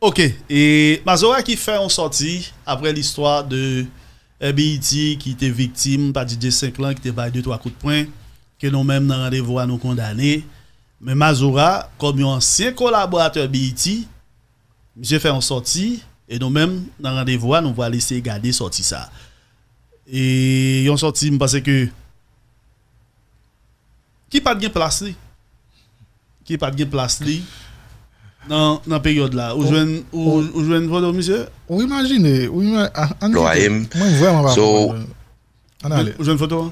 Ok, et Mazora qui fait en sortie après l'histoire de eh, BIT qui était victime par DJ 5 ans qui était par 2-3 coups de poing, que nous-mêmes dans rendez-vous à nous condamner. Mais Mazora, comme un ancien collaborateur BIT, j'ai fait en sortie et nous-mêmes dans rendez-vous nous va laisser garder sortie ça. Et ils ont sorti, parce que. Qui pas de bien placé? Qui pas de bien placé? Nan peyode la, ou oh. jwen foto, oh. misye? Ou imagine, ou jwen... Lwa em, sou... Ou jwen foto?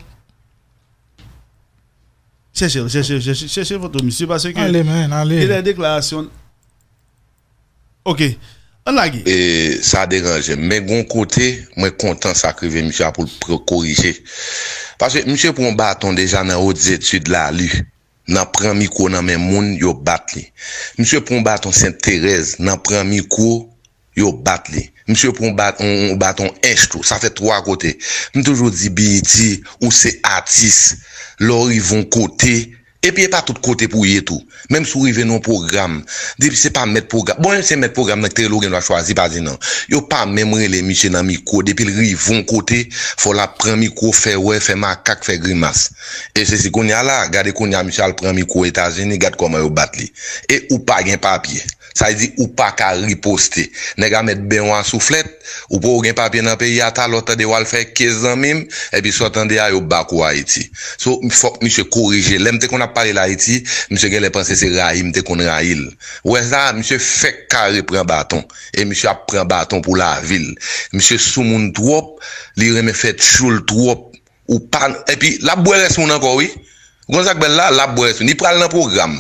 Cheche, cheche, cheche, cheche foto, misye, pase ke? Ale men, ale men. E deklaasyon? Ok, an lagi? E sa deranje, men goun kote, mwen kontan sakrive, misye, apou korije. Pase, misye, pou mba ton deja nan ot etude la liye, nan pran mikou nan men moun yo bat li. Mise pou mbaton Saint-Thérèse, nan pran mikou yo bat li. Mise pou mbaton Estou, sa fe 3 kote. Mise pou mbaton Saint-Thérèse, nan pran mikou nan men moun yo bat li. Epi e pa tout kote pou ye tou. Mem sou rive nou program. Depi se pa met program. Bon, se met program, nek te lo genwa chwazi, pazi nan. Yo pa memre le miche nan mi kou. Depi li yi von kote, fola pran mi kou, fe we, fe ma, kak, fe gri mas. E se si konya la, gade konya miche al pran mi kou etaje, ne gade koman yo bat li. E ou pa gen papye. Sa yi di ou pa ka riposte. Nega met ben wan souflet, ou pou gen papye nan pe yata, lota de wal fè kezan mim, epi sotan de a yo bako a iti. So, mi fok mi se korije. Lem te kon ap pare la iti, mi se gen le pransese rayi, mi te kon rayil. Ou es da, mi se fè kare pren baton, e mi se ap pren baton pou la vil. Mi se sou moun twop, li reme fè tchoul twop, ou pan... Epi, la bouè res moun anko, oui? Gonzak ben la, la boye sou, ni pral nan program,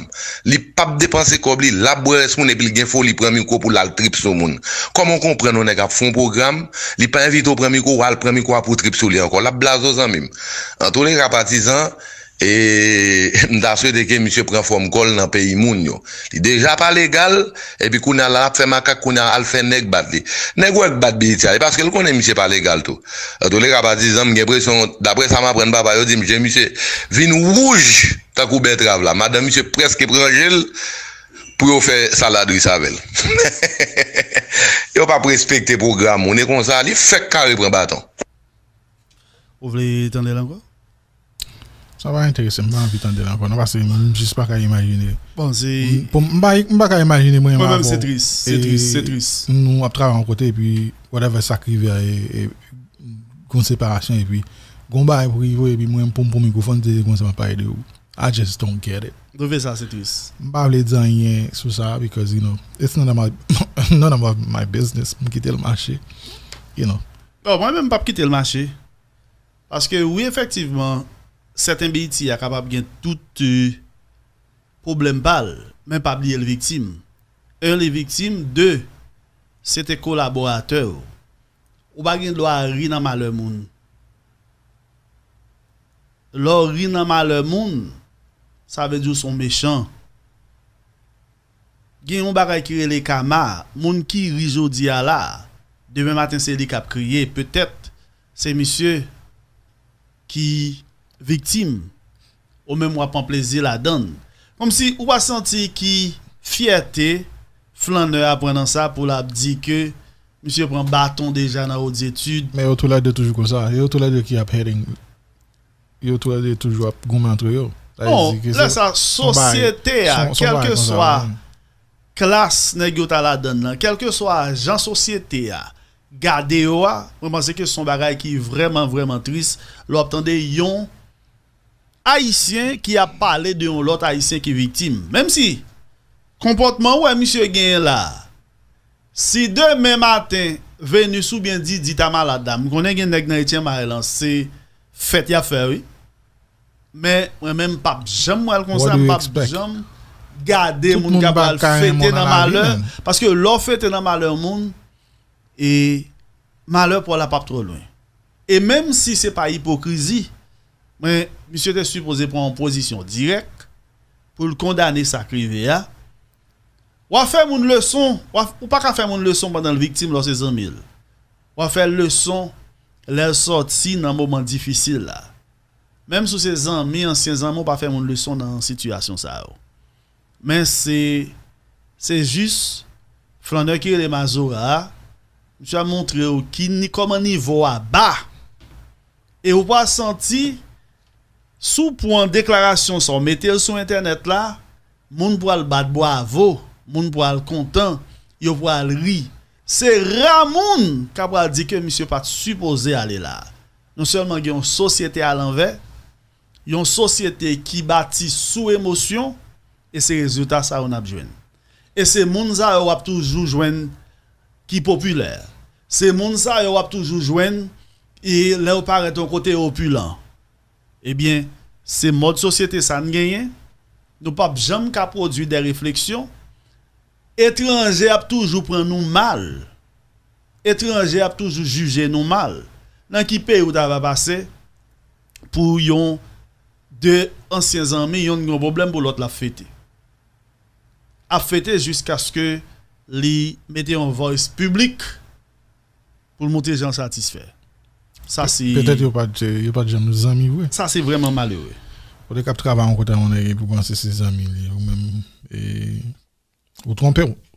li pap depanse kobli, la boye sou ne bil gen fo li premiko pou lal trip sou moun. Komon kompren nou nega, fon program, li pa invito premiko ou al premiko apou trip sou li anko, la bla zo zan mim. An tou nega patizan... E mta srede ke msye pren fom kol nan peyi moun yo. Di deja pa legal, epi kouna lalap fè makak kouna al fè nek bat li. Nek wèk bat bi iti a, e paske l konen msye pa legal tou. E, tou le kapati zanm gen presyon, dapre sa m apren bapa yo, di msye msye vin wouj takou bè trav la. Mada msye preske pren gel, pou yo fè saladri savel. Yo pa prespek te program, moun e konsa li fèk kare pren batan. Ou vle tende langwa? Sa va interese, mba anvi tande la kon, anva se jis pa ka imajine. Bon, se... Mba ka bah, imajine mwen mwa bon. Mwen se tris, se tris, se tris. Nou ap travan kote, epi, whatever sakri ve, kon separasyon, epi, gomba e privo, epi mwen mpom pou mikrofon, te kon seman paye de ou. I just don't get it. Dove sa se tris? Mba vle djan yen sou sa, because, you know, it's none of my, none of my business, mkite l mache, you know. Bon, mwen mwen mpap kite l mache, paske, oui, efektiveman, certains pays sont capables de tout euh, problème mais pas oublier les victimes. Un, les victimes, deux, c'était collaborateur. Ou pas de droit à dans malheur monde. rire dans malheur monde, ça veut dire son méchant. Gen yon bagay qui les kama, moun qui rijo diya demain matin c'est les qui peut-être c'est monsieur qui victime, au même pas plaisir la donne. Comme si ou a senti qui fierté flâneur apprenant ça pour la dire que monsieur prend bâton déjà dans haute étude Mais autour là de toujours comme ça, et autour là de qui a heading. Et autour là de toujours le entre eux. bon là ça société à hein, quelle que soit classe nèg la donne là, que soit gens société gardez garder yo a, pensez que son bagage qui est vraiment vraiment triste. L'obtendé yon Haïtien qui a parlé de un lot qui est victime, même si, comportement ouais monsieur est là. si demain matin Venu sous bien dit à la dame, konen gen nek dans Etienne a lancé fait ya même moi, dans malheur monde et malheur pour la pape trop loin. Et même si c'est pas hypocrisie, mais monsieur était supposé prendre une position directe pour le condamner sa V.A. Ou faire une leçon, ou pas qu'à faire une leçon pendant le victime lorsque c'est amis. Ou à faire leçon, les sorties dans un moment difficile Même sous ces amis en anciens amis, pas faire une leçon dans une situation ça. Mais c'est c'est juste Flandeur qui est Mazora, je vais montrer au qui comment niveau à bas. Et vous pas senti sous point déclaration sans mettre sur internet là monde pour le battre bravo moun pour le content yo pour le ri c'est Ramon qui a dit que monsieur pas supposé aller là non seulement il y a une société à l'envers une société qui bâtit sous émotion et ses résultats ça on a besoin et c'est moun ça yo a toujours joindre qui populaire c'est moun ça yo a toujours joindre et là on paraît ton côté opulent eh bien, c'est mode société ça ne gagne. Nous pas jamais qu'à produire des réflexions. Étrangers a toujours pris nous mal. Étrangers a toujours jugé nous mal. Dans qui pays où avons passé pour yon deux anciens amis, yon un problème pour l'autre la fêter, A fêter jusqu'à ce que les mettez en voice publique pour monter gens satisfaits. Ça c'est. Peut-être qu'il y a pas de gens amis, oui. Ça c'est vraiment malheureux. Ou des cap travail en côté on est pour penser ses amis, ou même et ou tromper.